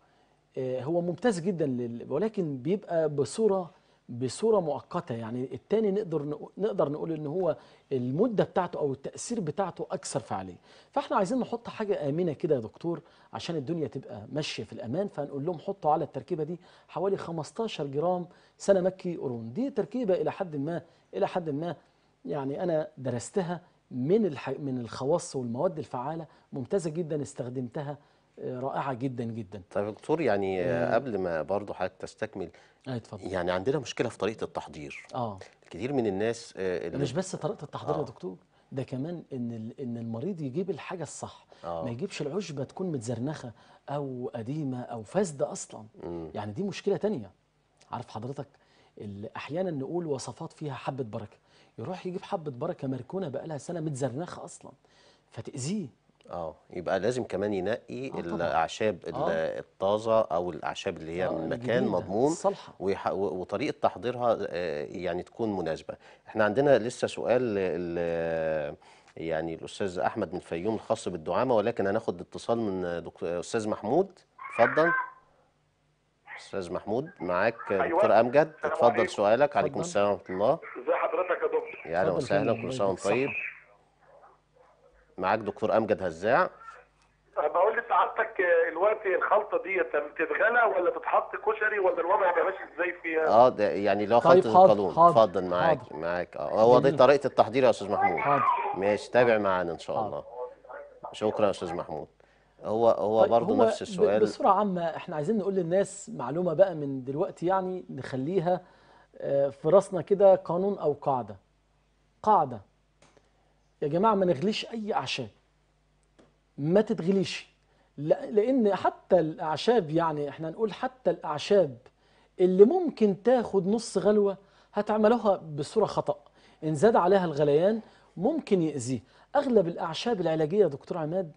آه، هو ممتاز جدا ولكن بيبقى بصورة بصوره مؤقته يعني الثاني نقدر نقدر نقول ان هو المده بتاعته او التاثير بتاعته اكثر فعاليه فاحنا عايزين نحط حاجه امنه كده يا دكتور عشان الدنيا تبقى ماشيه في الامان فهنقول لهم حطوا على التركيبه دي حوالي 15 جرام سنه مكي قرون دي تركيبه الى حد ما الى حد ما يعني انا درستها من من الخواص والمواد الفعاله ممتازه جدا استخدمتها رائعه جدا جدا طيب يا دكتور يعني آه قبل ما برضه حضرتك تستكمل آه اتفضل يعني عندنا مشكله في طريقه التحضير اه كثير من الناس آه اللي مش بس طريقه التحضير آه. يا دكتور ده كمان ان ان المريض يجيب الحاجه الصح آه. ما يجيبش العشبه تكون متزرنخه او قديمه او فاسده اصلا م. يعني دي مشكله تانية عارف حضرتك احيانا نقول وصفات فيها حبه بركه يروح يجيب حبه بركه مركونه بقى لها سنه متزرنخه اصلا فتاذيه اه يبقى لازم كمان ينقي آه الاعشاب آه. الطازه او الاعشاب اللي هي آه من مكان مضمون ويح... وطريقه تحضيرها آه، يعني تكون مناسبه احنا عندنا لسه سؤال ل... يعني الاستاذ احمد من الفيوم الخاص بالدعامه ولكن هناخد اتصال من دكتور استاذ محمود اتفضل استاذ محمود معاك أيوة. دكتور امجد اتفضل سؤالك عليكم السلام ورحمه الله ازي حضرتك يا دكتور يا اهلا وسهلا كل سنه وانت طيب معاك دكتور امجد هزاع بقول لي سعادتك الوقت الخلطه دي بتتغلى ولا بتتحط كشري ولا الوضع هيبقى ماشي ازاي فيها؟ اه ده يعني لو خلطه طيب القانون اتفضل معاك حاضر. معاك اه هو دي طريقه التحضير يا استاذ محمود حاضر ماشي تابع معانا ان شاء حاضر. الله شكرا يا استاذ محمود هو هو طيب برضه نفس السؤال بصوره عامه احنا عايزين نقول للناس معلومه بقى من دلوقتي يعني نخليها آه، في راسنا كده قانون او قاعده قاعده يا جماعه ما نغليش اي اعشاب ما تتغليش لان حتى الاعشاب يعني احنا نقول حتى الاعشاب اللي ممكن تاخد نص غلوه هتعملوها بصوره خطا ان زاد عليها الغليان ممكن يأذيه اغلب الاعشاب العلاجيه يا دكتور عماد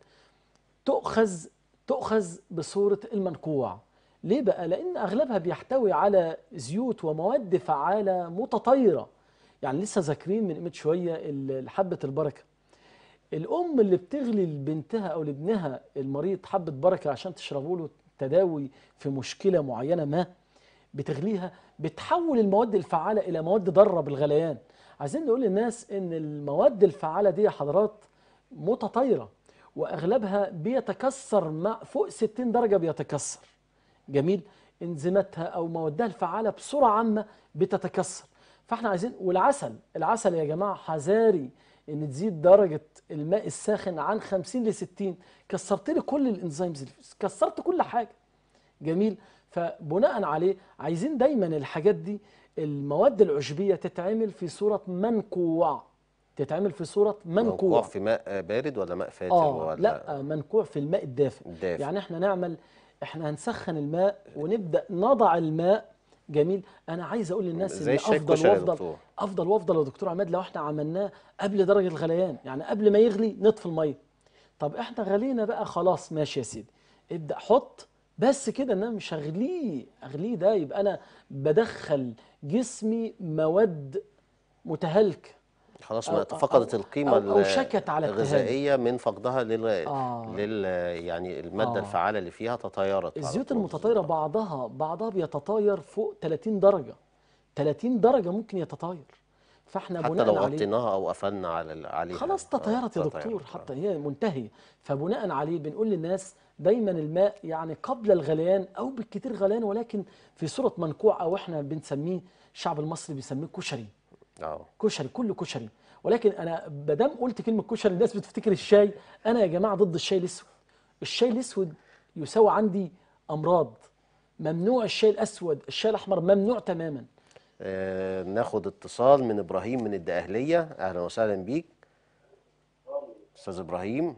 تؤخذ تؤخذ بصوره المنقوع ليه بقى لان اغلبها بيحتوي على زيوت ومواد فعاله متطيره يعني لسه ذاكرين من قيمه شويه حبه البركه الام اللي بتغلي لبنتها او لابنها المريض حبه بركه عشان تشربوا له تداوي في مشكله معينه ما بتغليها بتحول المواد الفعاله الى مواد ضاره بالغليان عايزين نقول للناس ان المواد الفعاله دي يا حضرات متطايره واغلبها بيتكسر مع فوق 60 درجه بيتكسر جميل انزيماتها او موادها الفعاله بصوره عامه بتتكسر فاحنا عايزين والعسل العسل يا جماعه حذاري ان تزيد درجه الماء الساخن عن 50 ل 60 كسرت لي كل الانزيمز كسرت كل حاجه جميل فبناء عليه عايزين دايما الحاجات دي المواد العشبيه تتعمل في صوره منكوع تتعمل في صوره منكوع منكوع في ماء بارد ولا ماء فاتر آه ولا لا منكوع في الماء الدافئ يعني احنا نعمل احنا هنسخن الماء ونبدا نضع الماء جميل انا عايز اقول للناس ان افضل وافضل افضل وافضل يا دكتور عماد لو احنا عملناه قبل درجه الغليان يعني قبل ما يغلي نطفي الميه طب احنا غلينا بقى خلاص ماشي يا سيدي ابدا حط بس كده ان انا مش هغليه اغليه ده يبقى انا بدخل جسمي مواد متهالكه خلاص ما فقدت القيمه أو, أو شكت على الغذائيه من فقدها لل, آه لل يعني الماده آه الفعاله اللي فيها تطايرت الزيوت المتطايره بعضها بعضها بيتطاير فوق 30 درجه 30 درجه ممكن يتطاير فاحنا حتى لو غطيناها او قفلنا على عليها خلاص آه، تطايرت يا دكتور حتى هي منتهيه فبناء عليه بنقول للناس دايما الماء يعني قبل الغليان او بالكثير غليان ولكن في صوره منقوع او احنا بنسميه الشعب المصري بيسميه كشري أوه. كشري كله كشري ولكن انا ما دام قلت كلمه كشري الناس بتفتكر الشاي انا يا جماعه ضد الشاي الاسود الشاي الاسود يساوي عندي امراض ممنوع الشاي الاسود الشاي الاحمر ممنوع تماما آه ناخد اتصال من ابراهيم من الدقهليه اهلا وسهلا بيك استاذ ابراهيم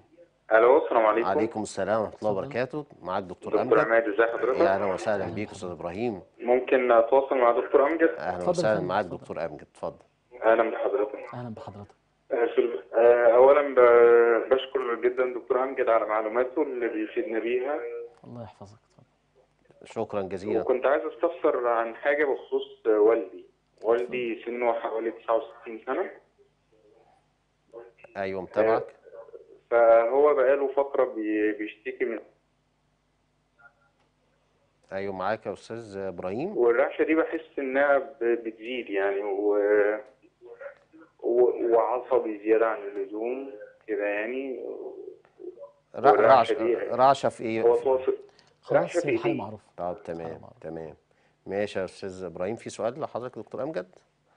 الو السلام عليكم وعليكم السلام ورحمه الله وبركاته معاك دكتور امجد دكتور امجد ازي حضرتك اهلا وسهلا بيك استاذ ابراهيم ممكن اتواصل مع دكتور امجد اهلا وسهلا معاك دكتور امجد اتفضل اهلا بحضرتك اهلا بحضرتك آه، آه، اولا بشكر جدا دكتور امجد على معلوماته اللي بيفيدنا بيها الله يحفظك شكرا جزيلا وكنت عايز استفسر عن حاجه بخصوص والدي والدي سنه حوالي 69 سنه ايوه متابعك آه، فهو بقاله فتره بيشتكي من ايوه معاك يا استاذ ابراهيم والرعشه دي بحس انها بتزيد يعني و وعصبي زياده عن اللزوم كده يعني رعشه رعشه في ايه؟ هو في خلاص معروفة معروف طب تمام تمام ماشي يا استاذ ابراهيم في سؤال لحضرتك دكتور امجد؟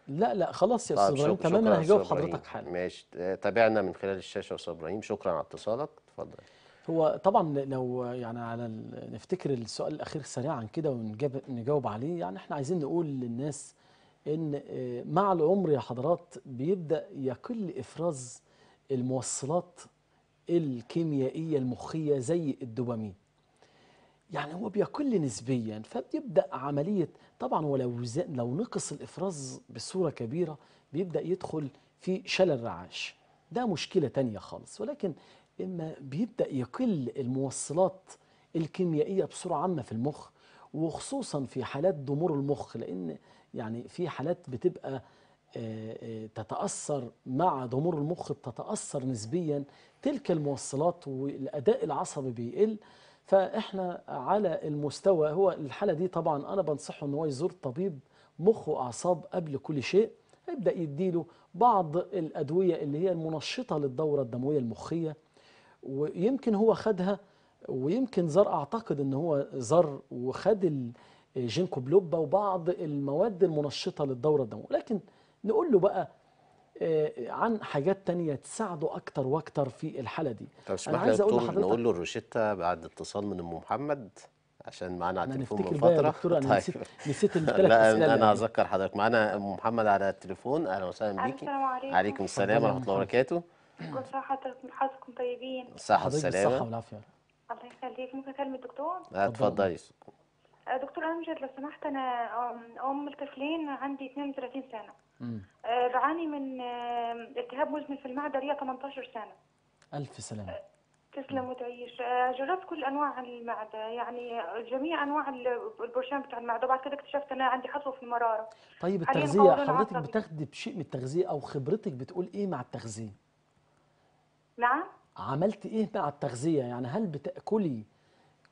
لا لا خلاص يا استاذ ابراهيم تمام انا هجاوب حضرتك حالا ماشي تابعنا من خلال الشاشه يا استاذ ابراهيم شكرا على اتصالك اتفضل هو طبعا لو يعني على نفتكر السؤال الاخير سريعا كده ونجاوب عليه يعني احنا عايزين نقول للناس ان آه، مع العمر يا حضرات بيبدا يقل افراز الموصلات الكيميائيه المخيه زي الدوبامين يعني هو بيقل نسبيا فبيبدا عمليه طبعا ولو لو نقص الافراز بصوره كبيره بيبدا يدخل في شلل رعاش ده مشكله تانية خالص ولكن اما بيبدا يقل الموصلات الكيميائيه بصوره عامه في المخ وخصوصا في حالات ضمور المخ لان يعني في حالات بتبقى آه، آه، تتأثر مع ضمور المخ بتتأثر نسبيا تلك الموصلات والأداء العصبي بيقل فإحنا على المستوى هو الحالة دي طبعا أنا بنصحه أن هو يزور طبيب مخ وأعصاب قبل كل شيء يبدأ يديله بعض الأدوية اللي هي المنشطة للدورة الدموية المخية ويمكن هو خدها ويمكن زر أعتقد أن هو زر وخد آه، جينكو بلوبا وبعض المواد المنشطة للدورة الدموية لكن نقول له بقى آه، عن حاجات تانية تساعده أكتر وأكتر في الحالة دي طب أنا عايز أقول لحضرتك نقول له الروشتة بعد اتصال من أم محمد عشان معانا على التليفون من فترة دكتور أنا طيب. نسيت نسيت لا أنا هذكر يعني. حضرتك معانا أم محمد على التليفون أهلا وسهلا بيكي السلام عليكم عليكم السلام ورحمة الله وبركاته كل سنة وحضرتك طيبين صحة والسلامة الصحة والعافية الله يخليك ممكن أكلم الدكتور؟ اتفضلي آه، دكتور امجد لو سمحت انا ام لطفلين عندي 32 سنه آه، بعاني من آه، التهاب مزمن في المعده ليا 18 سنه الف سلامه تسلم وتعيش جربت كل انواع المعده يعني جميع انواع البرشام بتاع المعده وبعد كده اكتشفت ان انا عندي حصوه في المراره طيب التغذيه حضرتك بتاخدي بشيء من التغذيه او خبرتك بتقول ايه مع التغذيه نعم عملت ايه مع التغذيه يعني هل بتاكلي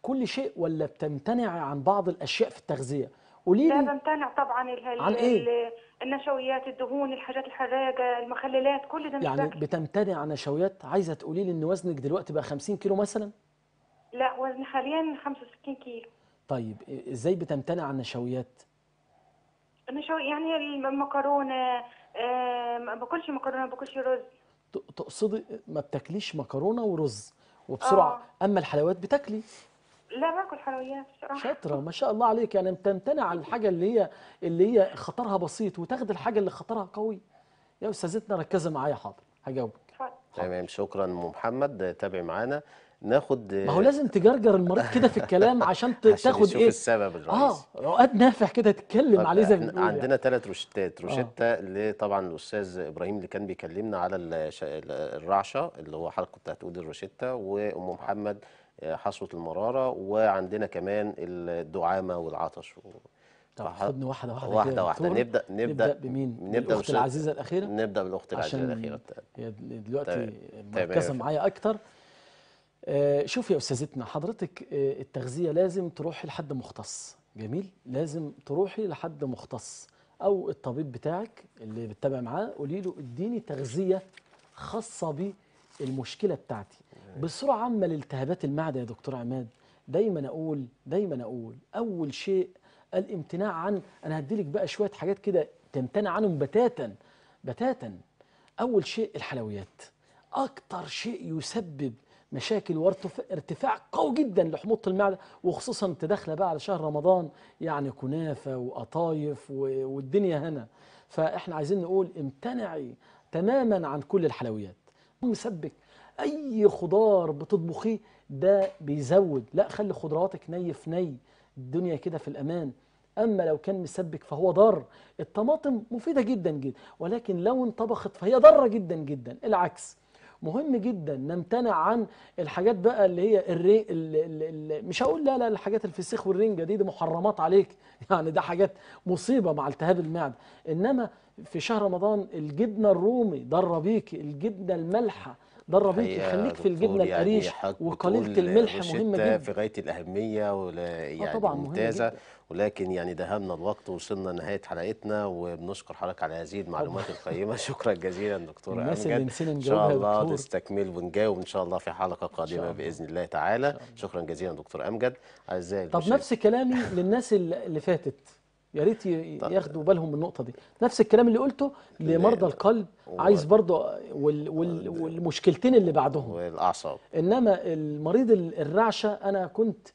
كل شيء ولا بتمتنع عن بعض الاشياء في التغذيه قولي لي لا بمتنع طبعا عن ايه النشويات الدهون الحاجات الحراجه المخللات كل ده يعني متبكر. بتمتنع عن نشويات عايزه تقولي لي ان وزنك دلوقتي بقى 50 كيلو مثلا لا وزني حاليا 65 كيلو طيب ازاي بتمتنع عن النشويات النشوي يعني المكرونه ما باكلش مكرونه ما باكلش رز تقصدي ما بتاكليش مكرونه ورز وبسرعه أوه. اما الحلويات بتاكلي لا باكل حلويات بصراحه شاطره ما شاء الله عليك يعني بتمتنع عن الحاجه اللي هي اللي هي خطرها بسيط وتاخد الحاجه اللي خطرها قوي يا استاذتنا ركزي معايا حاضر هجاوبك تمام شكرا ام محمد تابعي معانا ناخد ما هو لازم تجرجر المريض كده في الكلام عشان, تاخد ايه السبب الرئيسي اه عقاد نافع كده تتكلم عليه زي ما عندنا ثلاث روشتات آه. روشته آه. اللي طبعا الاستاذ ابراهيم اللي كان بيكلمنا على الرعشه اللي هو حضرتك كنت هتقول الروشته وام محمد حصوه المراره وعندنا كمان الدعامه والعطش طب خدني واحده واحده واحده واحده نبدا نبدا بمين نبدا بالاخت العزيزه الاخيره نبدا بالاخت العزيزه الاخيره هي دلوقتي مركزه معايا اكتر آه شوف يا استاذتنا حضرتك آه التغذيه لازم تروحي لحد مختص جميل لازم تروحي لحد مختص او الطبيب بتاعك اللي بتتابع معاه قولي له اديني تغذيه خاصه بالمشكله بتاعتي بصورة عامة لالتهابات المعدة يا دكتور عماد دايما أقول دايما أقول أول شيء الامتناع عن أنا هديلك بقى شوية حاجات كده تمتنع عنهم بتاتا بتاتا أول شيء الحلويات أكتر شيء يسبب مشاكل وارتفاع قوي جدا لحموضه المعده وخصوصا تداخله بقى على شهر رمضان يعني كنافه وقطايف والدنيا هنا فاحنا عايزين نقول امتنعي تماما عن كل الحلويات مسبك اي خضار بتطبخيه ده بيزود لا خلي خضرواتك ني في ني الدنيا كده في الامان اما لو كان مسبك فهو ضار الطماطم مفيده جدا جدا ولكن لو انطبخت فهي ضاره جدا جدا العكس مهم جدا نمتنع عن الحاجات بقى اللي هي الري... ال... ال... ال... مش هقول لا لا الحاجات الفسيخ والرنجه دي دي محرمات عليك يعني ده حاجات مصيبه مع التهاب المعده انما في شهر رمضان الجبنه الرومي ضاره بيك الجبنه المالحه ده الربيكي خليك في الجبنه يعني القريش يعني وقليله الملح مهمه جدا في غايه الاهميه ولا آه يعني طبعا ممتازه ولكن يعني دهمنا الوقت ووصلنا لنهايه حلقتنا وبنشكر حضرتك على هذه المعلومات القيمه شكرا جزيلا دكتور امجد ان شاء الله نستكمل ونجاوب ان شاء الله في حلقه قادمه باذن الله تعالى شكرا جزيلا دكتور امجد اعزائي طب نفس كلامي للناس اللي فاتت يا ريت طيب. ياخدوا بالهم من النقطه دي نفس الكلام اللي قلته لمرضى القلب عايز برضه وال وال والمشكلتين اللي بعدهم والاعصاب انما المريض الرعشه انا كنت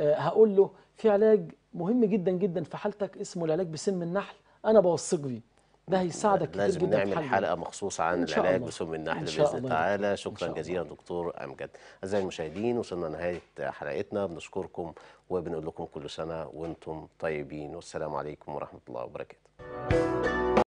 آه، هقول له في علاج مهم جدا جدا في حالتك اسمه العلاج بسم النحل انا بوثق بيه ده هيساعدك كتير لازم جدا نعمل حلقه مخصوصه عن العلاج بسم النحل باذن تعالى شكرا جزيلا دكتور امجد اعزائي المشاهدين وصلنا لنهايه حلقتنا بنشكركم وبنقول لكم كل سنه وانتم طيبين والسلام عليكم ورحمه الله وبركاته